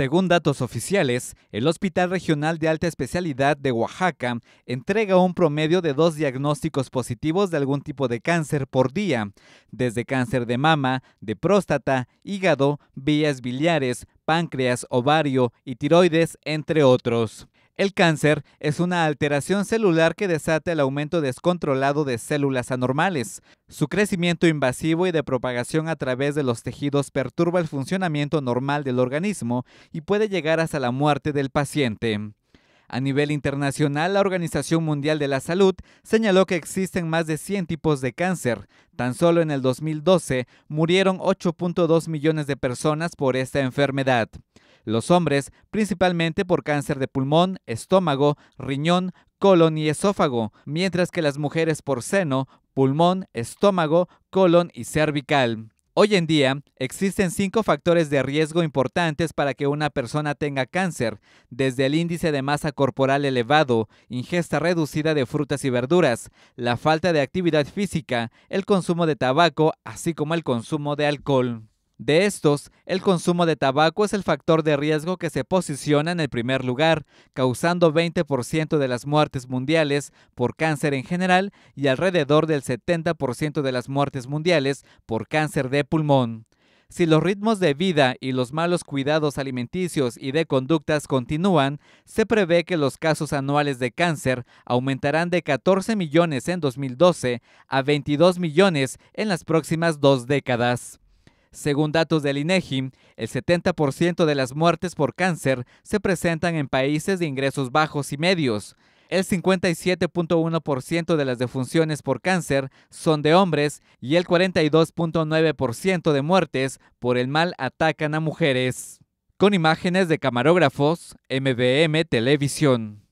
Según datos oficiales, el Hospital Regional de Alta Especialidad de Oaxaca entrega un promedio de dos diagnósticos positivos de algún tipo de cáncer por día, desde cáncer de mama, de próstata, hígado, vías biliares, páncreas, ovario y tiroides, entre otros. El cáncer es una alteración celular que desata el aumento descontrolado de células anormales. Su crecimiento invasivo y de propagación a través de los tejidos perturba el funcionamiento normal del organismo y puede llegar hasta la muerte del paciente. A nivel internacional, la Organización Mundial de la Salud señaló que existen más de 100 tipos de cáncer. Tan solo en el 2012 murieron 8.2 millones de personas por esta enfermedad. Los hombres, principalmente por cáncer de pulmón, estómago, riñón, colon y esófago, mientras que las mujeres por seno, pulmón, estómago, colon y cervical. Hoy en día existen cinco factores de riesgo importantes para que una persona tenga cáncer, desde el índice de masa corporal elevado, ingesta reducida de frutas y verduras, la falta de actividad física, el consumo de tabaco, así como el consumo de alcohol. De estos, el consumo de tabaco es el factor de riesgo que se posiciona en el primer lugar, causando 20% de las muertes mundiales por cáncer en general y alrededor del 70% de las muertes mundiales por cáncer de pulmón. Si los ritmos de vida y los malos cuidados alimenticios y de conductas continúan, se prevé que los casos anuales de cáncer aumentarán de 14 millones en 2012 a 22 millones en las próximas dos décadas. Según datos del INEGI, e el 70% de las muertes por cáncer se presentan en países de ingresos bajos y medios. El 57.1% de las defunciones por cáncer son de hombres y el 42.9% de muertes por el mal atacan a mujeres. Con imágenes de camarógrafos, MBM Televisión.